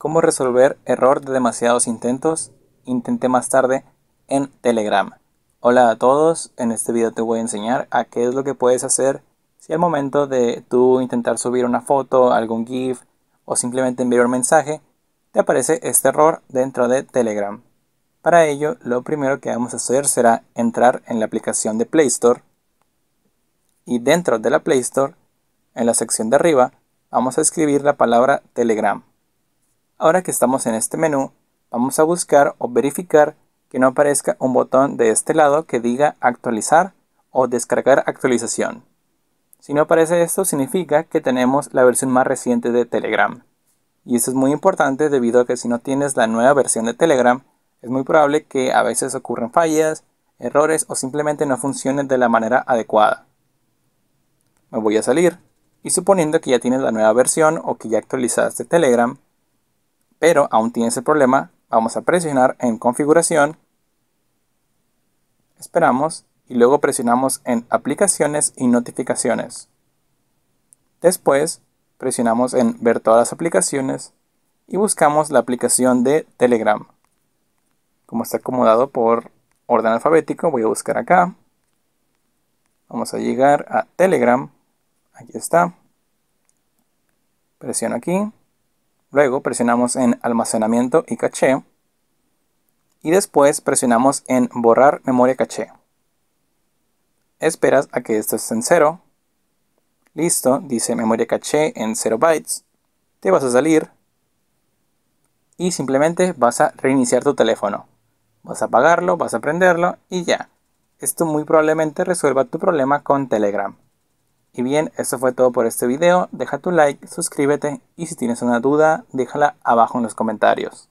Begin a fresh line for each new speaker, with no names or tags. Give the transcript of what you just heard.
cómo resolver error de demasiados intentos, intenté más tarde en Telegram. Hola a todos, en este video te voy a enseñar a qué es lo que puedes hacer si al momento de tú intentar subir una foto, algún GIF o simplemente enviar un mensaje, te aparece este error dentro de Telegram. Para ello, lo primero que vamos a hacer será entrar en la aplicación de Play Store y dentro de la Play Store, en la sección de arriba, vamos a escribir la palabra Telegram. Ahora que estamos en este menú, vamos a buscar o verificar que no aparezca un botón de este lado que diga actualizar o descargar actualización. Si no aparece esto significa que tenemos la versión más reciente de Telegram. Y esto es muy importante debido a que si no tienes la nueva versión de Telegram, es muy probable que a veces ocurran fallas, errores o simplemente no funcionen de la manera adecuada. Me voy a salir y suponiendo que ya tienes la nueva versión o que ya actualizaste Telegram, pero aún tiene ese problema, vamos a presionar en configuración, esperamos y luego presionamos en aplicaciones y notificaciones. Después presionamos en ver todas las aplicaciones y buscamos la aplicación de Telegram. Como está acomodado por orden alfabético, voy a buscar acá. Vamos a llegar a Telegram. Aquí está. Presiono aquí. Luego presionamos en almacenamiento y caché. Y después presionamos en borrar memoria caché. Esperas a que esto esté en cero Listo, dice memoria caché en 0 bytes. Te vas a salir. Y simplemente vas a reiniciar tu teléfono. Vas a apagarlo, vas a prenderlo y ya. Esto muy probablemente resuelva tu problema con Telegram. Y bien, eso fue todo por este video. Deja tu like, suscríbete y si tienes una duda, déjala abajo en los comentarios.